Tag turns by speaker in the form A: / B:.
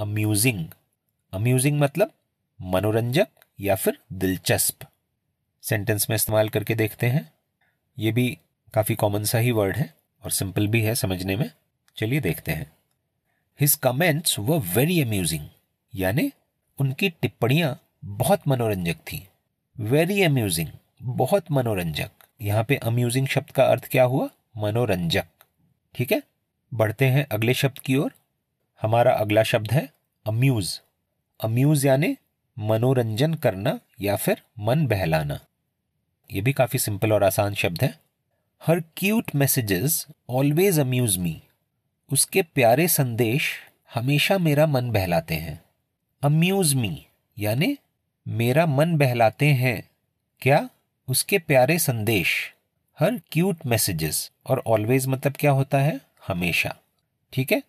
A: amusing amusing मतलब मनोरंजक या फिर दिलचस्प सेंटेंस में इस्तेमाल करके देखते हैं ये भी काफ़ी कॉमन सा ही वर्ड है और सिंपल भी है समझने में चलिए देखते हैं his comments were very amusing यानी उनकी टिप्पणियां बहुत मनोरंजक थी वेरी अम्यूजिंग बहुत मनोरंजक यहाँ पे अम्यूजिंग शब्द का अर्थ क्या हुआ मनोरंजक ठीक है बढ़ते हैं अगले शब्द की ओर हमारा अगला शब्द है अम्यूज़ अम्यूज़ यानी मनोरंजन करना या फिर मन बहलाना ये भी काफ़ी सिंपल और आसान शब्द है हर cute messages always amuse me उसके प्यारे संदेश हमेशा मेरा मन बहलाते हैं अम्यूज़ मी यानी मेरा मन बहलाते हैं क्या उसके प्यारे संदेश हर क्यूट मैसेजेस और ऑलवेज मतलब क्या होता है हमेशा ठीक है